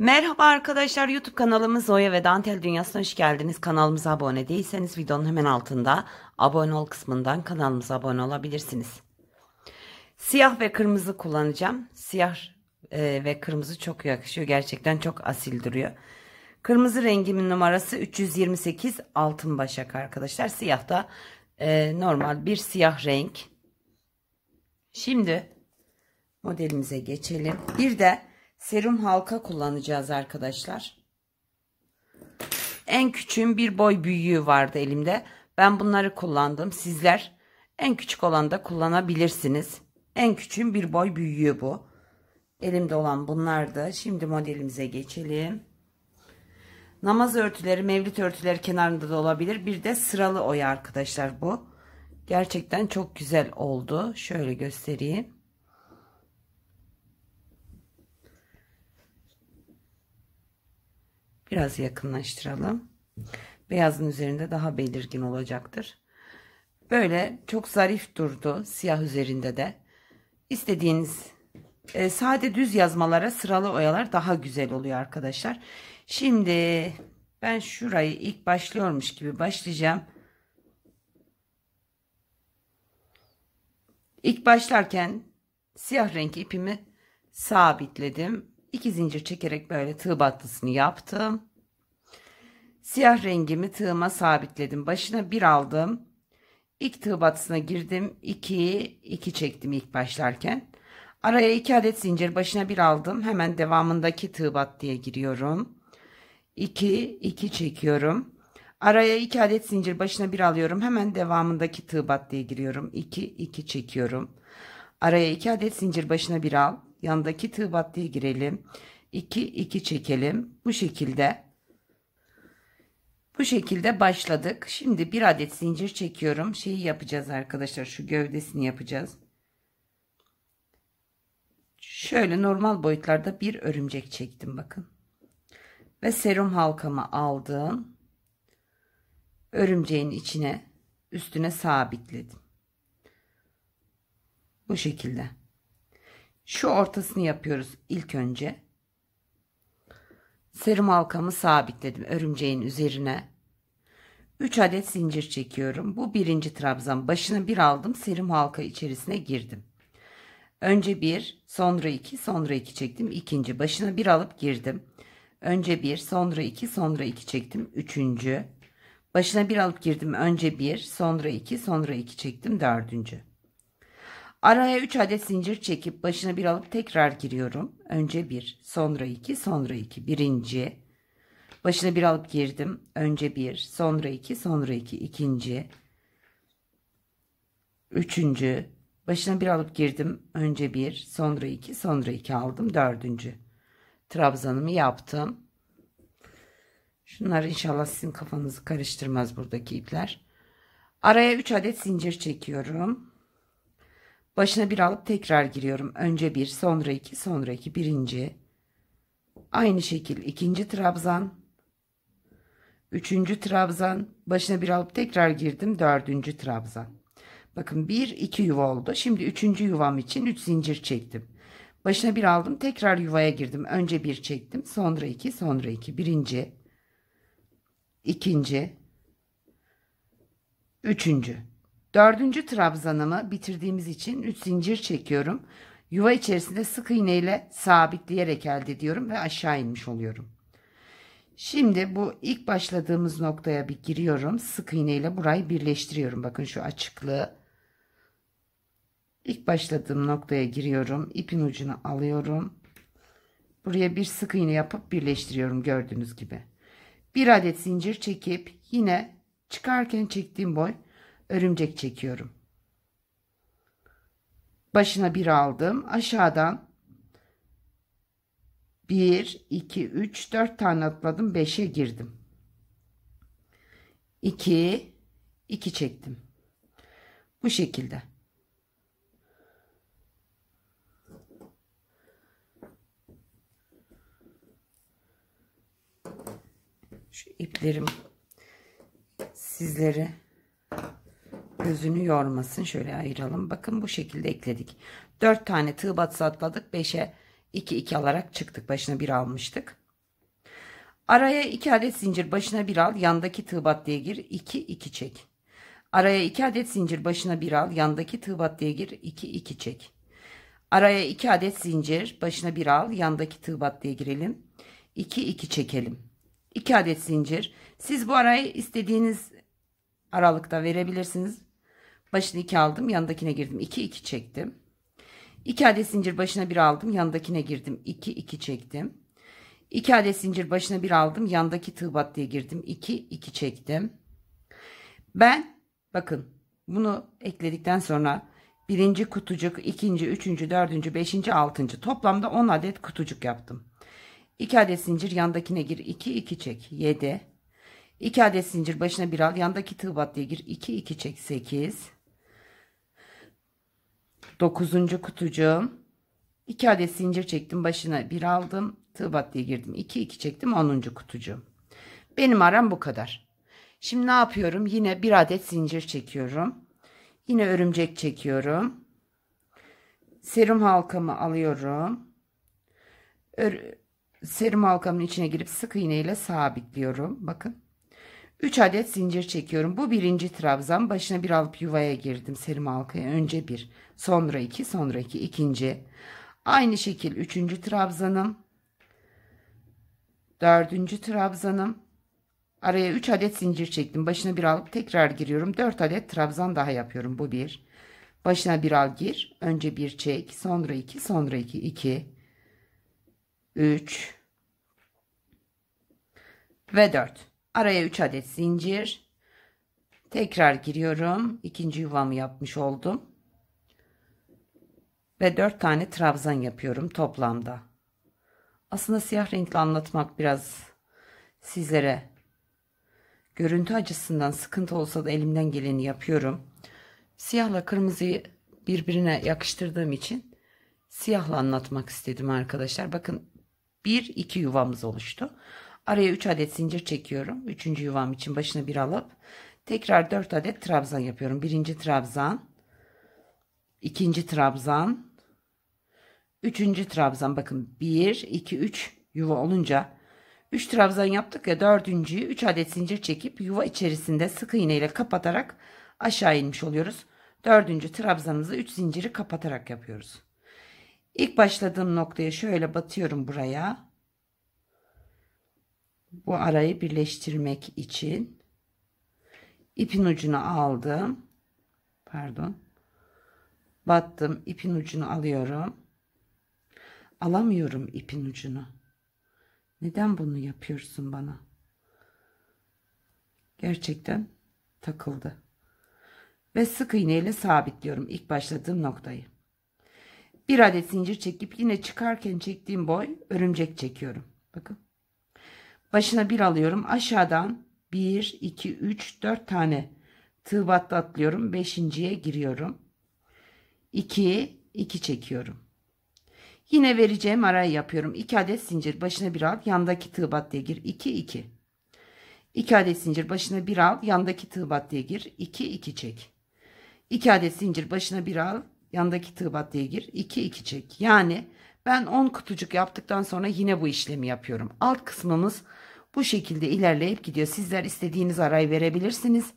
Merhaba arkadaşlar YouTube kanalımız Zoya ve Dantel Dünyası'na hoş geldiniz. Kanalımıza abone değilseniz videonun hemen altında abone ol kısmından kanalımıza abone olabilirsiniz. Siyah ve kırmızı kullanacağım. Siyah e, ve kırmızı çok yakışıyor. Gerçekten çok asil duruyor. Kırmızı rengimin numarası 328 altın başak arkadaşlar. Siyah da e, normal bir siyah renk. Şimdi modelimize geçelim. Bir de serum halka kullanacağız arkadaşlar. En küçüğün bir boy büyüğü vardı elimde. Ben bunları kullandım. Sizler en küçük olanı da kullanabilirsiniz. En küçüğün bir boy büyüğü bu. Elimde olan bunlardı. Şimdi modelimize geçelim. Namaz örtüleri, mevlüt örtüleri kenarında da olabilir. Bir de sıralı oya arkadaşlar bu. Gerçekten çok güzel oldu. Şöyle göstereyim. Biraz yakınlaştıralım. Beyazın üzerinde daha belirgin olacaktır. Böyle çok zarif durdu siyah üzerinde de. İstediğiniz e, sade düz yazmalara sıralı oyalar daha güzel oluyor arkadaşlar. Şimdi ben şurayı ilk başlıyormuş gibi başlayacağım. İlk başlarken siyah renk ipimi sabitledim. İki zincir çekerek böyle tığ battısını yaptım. Siyah rengimi tığıma sabitledim. Başına bir aldım. İlk tığ batısına girdim. 2 2 çektim ilk başlarken. Araya 2 adet zincir başına bir aldım. Hemen devamındaki tığ bat diye giriyorum. 2 2 çekiyorum. Araya 2 adet zincir başına bir alıyorum. Hemen devamındaki tığ bat diye giriyorum. 2 2 çekiyorum. Araya 2 adet zincir başına bir al. Yandaki tığ bat diye girelim. 2 2 çekelim. Bu şekilde bu şekilde başladık. Şimdi bir adet zincir çekiyorum. Şeyi yapacağız arkadaşlar. Şu gövdesini yapacağız. Şöyle normal boyutlarda bir örümcek çektim bakın. Ve serum halkamı aldım. Örümceğin içine üstüne sabitledim. Bu şekilde. Şu ortasını yapıyoruz ilk önce. Serum halkamı sabitledim örümceğin üzerine. 3 adet zincir çekiyorum. Bu birinci trabzan. Başına bir aldım. Serim halka içerisine girdim. Önce bir, sonra iki, sonra iki çektim. İkinci başına bir alıp girdim. Önce bir, sonra iki, sonra iki çektim. Üçüncü. Başına bir alıp girdim. Önce bir, sonra iki, sonra iki çektim. Dördüncü. Araya 3 adet zincir çekip başına bir alıp tekrar giriyorum. Önce 1, sonra 2, sonra 2. Birinci, Başına bir alıp girdim. Önce bir, sonra iki, sonra iki, ikinci, üçüncü. Başına bir alıp girdim. Önce bir, sonra iki, sonra iki aldım. Dördüncü. Trabzanımı yaptım. Şunlar inşallah sizin kafanızı karıştırmaz buradaki ipler. Araya üç adet zincir çekiyorum. Başına bir alıp tekrar giriyorum. Önce bir, sonra iki, sonra iki, birinci. Aynı şekil ikinci trabzan. Üçüncü trabzan. Başına bir alıp tekrar girdim. Dördüncü trabzan. Bakın bir iki yuva oldu. Şimdi üçüncü yuvam için üç zincir çektim. Başına bir aldım. Tekrar yuvaya girdim. Önce bir çektim. Sonra iki. Sonra iki. Birinci. ikinci, Üçüncü. Dördüncü trabzanımı bitirdiğimiz için üç zincir çekiyorum. Yuva içerisinde sık iğneyle sabitleyerek elde ediyorum ve aşağı inmiş oluyorum. Şimdi bu ilk başladığımız noktaya bir giriyorum. Sık iğne ile burayı birleştiriyorum. Bakın şu açıklığı. İlk başladığım noktaya giriyorum. İpin ucunu alıyorum. Buraya bir sık iğne yapıp birleştiriyorum gördüğünüz gibi. Bir adet zincir çekip yine çıkarken çektiğim boy örümcek çekiyorum. Başına bir aldım. Aşağıdan 1, 2, 3, 4 tane atladım. 5'e girdim. 2, 2 çektim. Bu şekilde. Şu iplerim sizlere gözünü yormasın. Şöyle ayıralım. Bakın bu şekilde ekledik. 4 tane tığ batısı atladık. 5'e 2 2 alarak çıktık. Başına bir almıştık. Araya 2 adet zincir başına bir al. Yandaki tığ battıya gir. 2 2 çek. Araya 2 adet zincir başına bir al. Yandaki tığ battıya gir. 2 2 çek. Araya 2 adet zincir başına bir al. Yandaki tığ battıya girelim. 2 2 çekelim. 2 adet zincir. Siz bu arayı istediğiniz aralıkta verebilirsiniz. Başını 2 aldım. Yandakine girdim. 2 2 çektim. İki adet zincir başına bir aldım. Yandakine girdim. 2 iki çektim. İki adet zincir başına bir aldım. Yandaki tığ battıya girdim. 2 iki çektim. Ben bakın bunu ekledikten sonra birinci kutucuk, ikinci, üçüncü, dördüncü, beşinci, altıncı toplamda on adet kutucuk yaptım. İki adet zincir yandakine gir iki iki çek yedi. İki adet zincir başına bir al yandaki tığ battıya gir iki iki çek sekiz. Dokuzuncu kutucuğum. 2 adet zincir çektim. Başına bir aldım. Tığ diye girdim. 2 2 çektim. 10. kutucuğum. Benim aram bu kadar. Şimdi ne yapıyorum? Yine bir adet zincir çekiyorum. Yine örümcek çekiyorum. Serum halkamı alıyorum. Ör serum halkamın içine girip sık iğneyle sabitliyorum. Bakın. Üç adet zincir çekiyorum. Bu birinci trabzan. Başına bir alıp yuvaya girdim. Serim halkaya önce bir, sonra iki, sonra iki, ikinci. Aynı şekil üçüncü trabzanım. Dördüncü trabzanım. Araya üç adet zincir çektim. Başına bir alıp tekrar giriyorum. Dört adet trabzan daha yapıyorum. Bu bir. Başına bir al gir. Önce bir çek. Sonra iki, sonra iki, iki. Üç. Ve dört. Araya 3 adet zincir. Tekrar giriyorum. ikinci yuvamı yapmış oldum. Ve 4 tane trabzan yapıyorum toplamda. Aslında siyah renkli anlatmak biraz sizlere görüntü açısından sıkıntı olsa da elimden geleni yapıyorum. Siyahla kırmızıyı birbirine yakıştırdığım için siyahla anlatmak istedim arkadaşlar. Bakın 1-2 yuvamız oluştu. Araya 3 adet zincir çekiyorum. 3. yuvam için başına bir alıp tekrar 4 adet trabzan yapıyorum. 1. trabzan, 2. trabzan, 3. trabzan bakın 1 2 3 yuva olunca 3 trabzan yaptık ya 4.'yü 3 adet zincir çekip yuva içerisinde sık iğne ile kapatarak aşağı inmiş oluyoruz. 4. trabzanımızı 3 zinciri kapatarak yapıyoruz. İlk başladığım noktaya şöyle batıyorum buraya bu arayı birleştirmek için ipin ucunu aldım. Pardon. Battım. ipin ucunu alıyorum. Alamıyorum ipin ucunu. Neden bunu yapıyorsun bana? Gerçekten takıldı. Ve sık iğneyle sabitliyorum ilk başladığım noktayı. Bir adet zincir çekip yine çıkarken çektiğim boy örümcek çekiyorum. Bakın. Başına bir alıyorum. Aşağıdan 1, 2, 3, 4 tane tığ atlıyorum. Beşinciye giriyorum. 2, 2 çekiyorum. Yine vereceğim arayı yapıyorum. 2 adet zincir başına bir al. Yandaki tığ battıya gir. 2, 2. 2 adet zincir başına bir al. Yandaki tığ battıya gir. 2, 2 çek. 2 adet zincir başına bir al. Yandaki tığ battıya gir. 2, 2 çek. Yani ben 10 kutucuk yaptıktan sonra yine bu işlemi yapıyorum. Alt kısmımız bu şekilde ilerleyip gidiyor. Sizler istediğiniz arayı verebilirsiniz.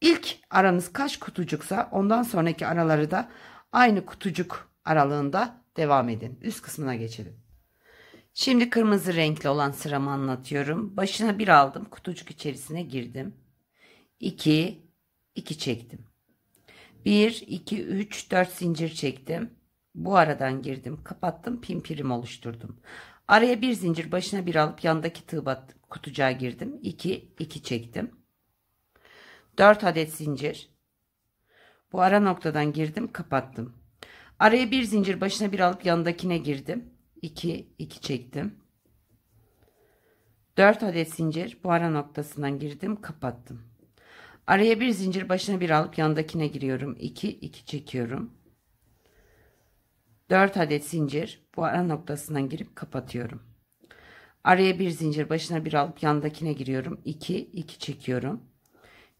İlk aranız kaç kutucuksa ondan sonraki araları da aynı kutucuk aralığında devam edin. Üst kısmına geçelim. Şimdi kırmızı renkli olan sıramı anlatıyorum. Başına bir aldım. Kutucuk içerisine girdim. 2, 2 çektim. 1, 2, 3, 4 zincir çektim. Bu aradan girdim. Kapattım. Pimpirim oluşturdum. Araya bir zincir başına bir alıp yandaki tığ kutucuğa girdim. 2 2 çektim. 4 adet zincir. Bu ara noktadan girdim, kapattım. Araya bir zincir başına bir alıp yanındakine girdim. 2 2 çektim. 4 adet zincir bu ara noktasından girdim, kapattım. Araya bir zincir başına bir alıp yanındakine giriyorum. 2 2 çekiyorum. 4 adet zincir bu ara noktasından girip kapatıyorum. Araya bir zincir başına bir alıp yandakine giriyorum. 2, 2 çekiyorum.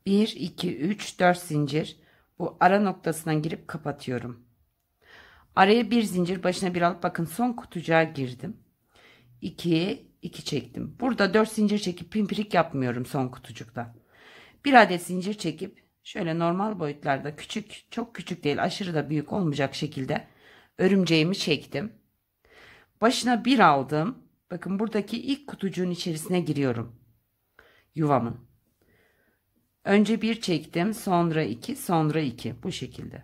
1, 2, 3, 4 zincir. Bu ara noktasına girip kapatıyorum. Araya bir zincir başına bir alıp bakın son kutucuğa girdim. 2, 2 çektim. Burada 4 zincir çekip pimpirik yapmıyorum son kutucukta. Bir adet zincir çekip şöyle normal boyutlarda küçük çok küçük değil aşırı da büyük olmayacak şekilde örümceğimi çektim. Başına bir aldım. Bakın buradaki ilk kutucuğun içerisine giriyorum. Yuvamın. Önce bir çektim. Sonra iki. Sonra iki. Bu şekilde.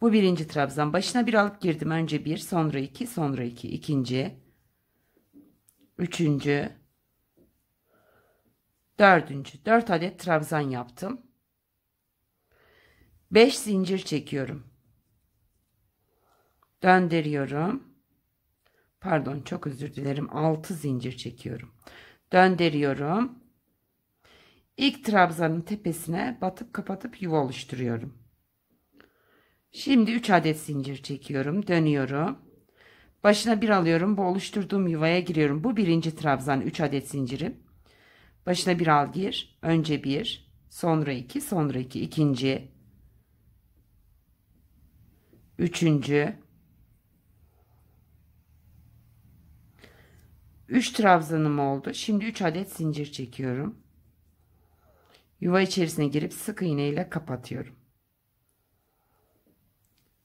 Bu birinci trabzan. Başına bir alıp girdim. Önce bir. Sonra iki. Sonra iki. İkinci, Üçüncü. Dördüncü. Dört adet trabzan yaptım. Beş zincir çekiyorum. Döndürüyorum. Pardon çok özür dilerim. 6 zincir çekiyorum. Döndürüyorum. İlk trabzanın tepesine batıp kapatıp yuva oluşturuyorum. Şimdi 3 adet zincir çekiyorum. Dönüyorum. Başına bir alıyorum. Bu oluşturduğum yuvaya giriyorum. Bu birinci trabzan 3 adet zincirim. Başına bir al gir. Önce bir. Sonra iki. Sonra iki. ikinci. Üçüncü. 3 trabzanım oldu. Şimdi 3 adet zincir çekiyorum. Yuva içerisine girip sık iğne ile kapatıyorum.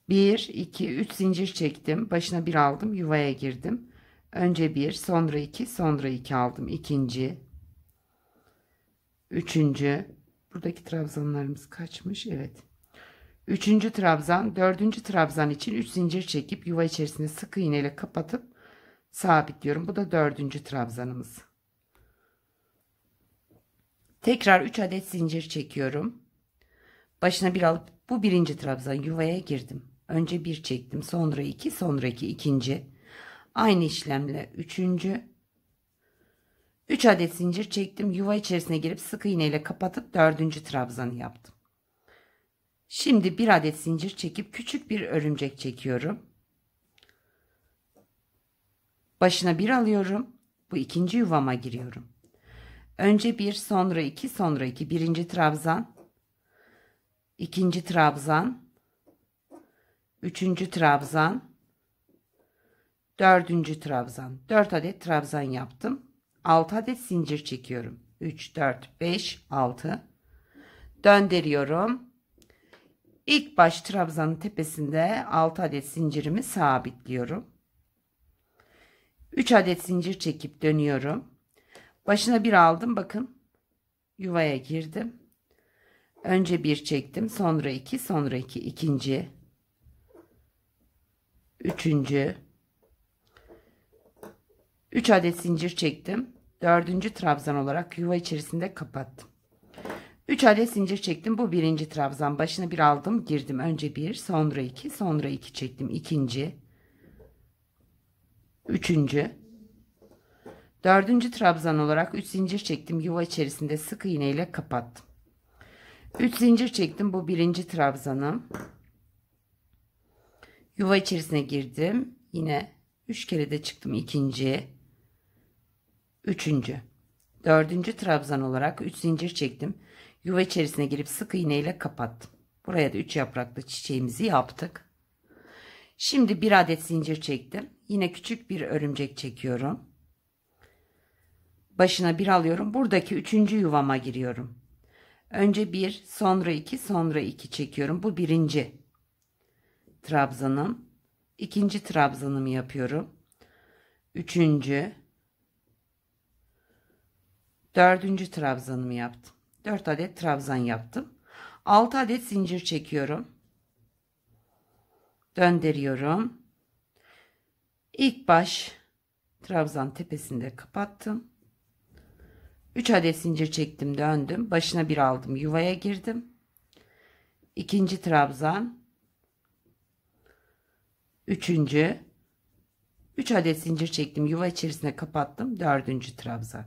1, 2, 3 zincir çektim. Başına bir aldım. Yuvaya girdim. Önce 1, sonra 2, sonra 2 aldım. İkinci, üçüncü. Buradaki trabzanlarımız kaçmış? Evet. Üçüncü trabzan, dördüncü trabzan için 3 zincir çekip yuva içerisine sık iğneyle kapatıp sabitliyorum. Bu da dördüncü trabzanımız. Tekrar 3 adet zincir çekiyorum. Başına bir alıp bu birinci trabzan yuvaya girdim. Önce bir çektim sonra iki sonraki ikinci. Aynı işlemle üçüncü. 3 adet zincir çektim. Yuva içerisine girip sık iğne ile kapatıp dördüncü trabzanı yaptım. Şimdi bir adet zincir çekip küçük bir örümcek çekiyorum. Başına bir alıyorum. Bu ikinci yuvama giriyorum. Önce bir, sonra iki, sonra iki. Birinci trabzan. ikinci trabzan. Üçüncü trabzan. Dördüncü trabzan. Dört adet trabzan yaptım. Altı adet zincir çekiyorum. Üç, dört, beş, altı. Döndürüyorum. İlk baş trabzanın tepesinde altı adet zincirimi sabitliyorum. 3 adet zincir çekip dönüyorum. Başına bir aldım bakın. Yuvaya girdim. Önce bir çektim, sonra iki, sonra iki, ikinci, üçüncü, üç adet zincir çektim. Dördüncü trabzan olarak yuva içerisinde kapattım. Üç adet zincir çektim. Bu birinci trabzan. Başına bir aldım, girdim. Önce bir, sonra iki, sonra iki çektim. İkinci. Üçüncü. Dördüncü trabzan olarak 3 zincir çektim. Yuva içerisinde sık iğne ile kapattım. 3 zincir çektim. Bu birinci trabzanım. Yuva içerisine girdim. Yine 3 kere de çıktım. ikinci. Üçüncü. Dördüncü trabzan olarak 3 zincir çektim. Yuva içerisine girip sık iğne ile kapattım. Buraya da 3 yapraklı çiçeğimizi yaptık. Şimdi bir adet zincir çektim. Yine küçük bir örümcek çekiyorum. Başına bir alıyorum. Buradaki üçüncü yuvama giriyorum. Önce bir, sonra iki, sonra iki çekiyorum. Bu birinci trabzanım. İkinci trabzanımı yapıyorum. Üçüncü. Dördüncü trabzanımı yaptım. Dört adet trabzan yaptım. Altı adet zincir çekiyorum. Döndürüyorum. İlk baş trabzan tepesinde kapattım. 3 adet zincir çektim döndüm. Başına bir aldım yuvaya girdim. İkinci trabzan. Üçüncü. 3 adet zincir çektim yuva içerisine kapattım. Dördüncü trabzan.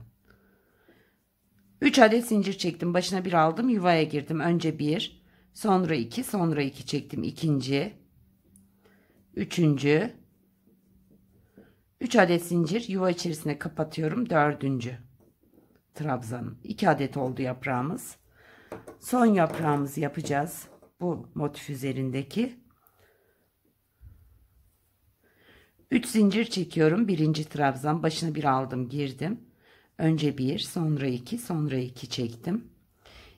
3 adet zincir çektim başına bir aldım yuvaya girdim. Önce bir sonra iki sonra iki çektim ikinci. Üçüncü. 3 adet zincir yuva içerisine kapatıyorum. 4. Trabzan 2 adet oldu yaprağımız. Son yaprağımızı yapacağız. Bu motif üzerindeki. 3 zincir çekiyorum. 1. trabzan başına bir aldım girdim. Önce bir sonra iki sonra iki çektim.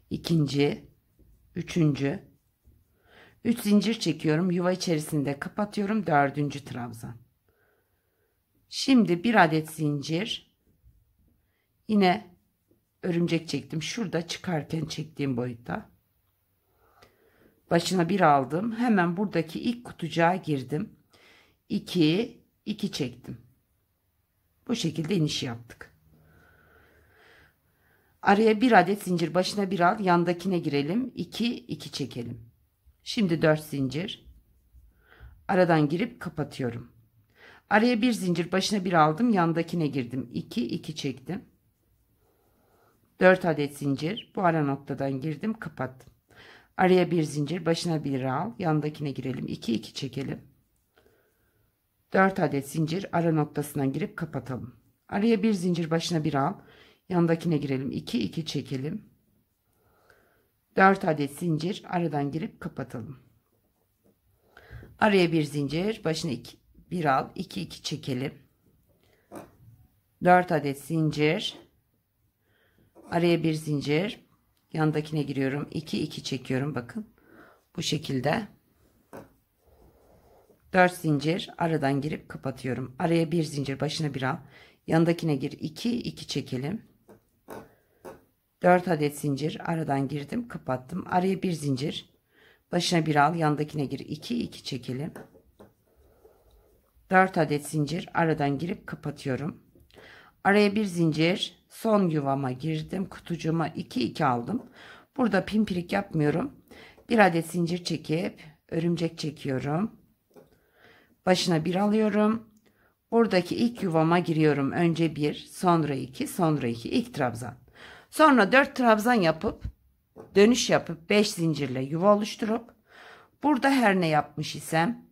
2. 3. 3 zincir çekiyorum. Yuva içerisinde kapatıyorum. 4. trabzan. Şimdi bir adet zincir. Yine örümcek çektim. Şurada çıkarken çektiğim boyutta. Başına bir aldım. Hemen buradaki ilk kutucuğa girdim. 2 2 çektim. Bu şekilde iniş yaptık. Araya bir adet zincir başına bir al yandakine girelim. 2 2 çekelim. Şimdi 4 zincir. Aradan girip kapatıyorum. Araya bir zincir başına bir aldım. Yandakine girdim. 2, 2 çektim. 4 adet zincir. Bu ara noktadan girdim. Kapattım. Araya bir zincir. Başına bir al. Yandakine girelim. 2, 2 çekelim. 4 adet zincir. Ara noktasından girip kapatalım. Araya bir zincir. Başına bir al. Yandakine girelim. 2, 2 çekelim. 4 adet zincir aradan girip kapatalım. Araya bir zincir, başına iki, 1 al 2 2 çekelim 4 adet zincir araya bir zincir yandakine giriyorum 2 2 çekiyorum bakın bu şekilde 4 zincir aradan girip kapatıyorum araya bir zincir başına bir al yandakine gir 2 2 çekelim 4 adet zincir aradan girdim kapattım araya bir zincir başına bir al yandakine gir 2 2 çekelim 4 adet zincir aradan girip kapatıyorum. Araya bir zincir son yuvama girdim. Kutucuma 2 2 aldım. Burada pimpirik yapmıyorum. Bir adet zincir çekip örümcek çekiyorum. Başına bir alıyorum. Buradaki ilk yuvama giriyorum. Önce bir, sonra iki, sonra iki. ilk trabzan. Sonra dört trabzan yapıp dönüş yapıp beş zincirle yuva oluşturup burada her ne yapmış isem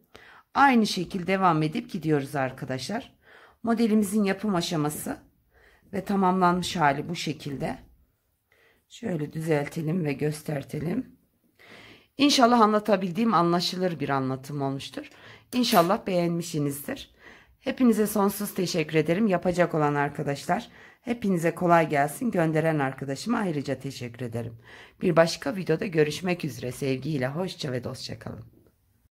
Aynı şekil devam edip gidiyoruz arkadaşlar. Modelimizin yapım aşaması ve tamamlanmış hali bu şekilde. Şöyle düzeltelim ve göstertelim. İnşallah anlatabildiğim anlaşılır bir anlatım olmuştur. İnşallah beğenmişsinizdir. Hepinize sonsuz teşekkür ederim. Yapacak olan arkadaşlar hepinize kolay gelsin. Gönderen arkadaşıma ayrıca teşekkür ederim. Bir başka videoda görüşmek üzere. Sevgiyle, hoşça ve dostça kalın.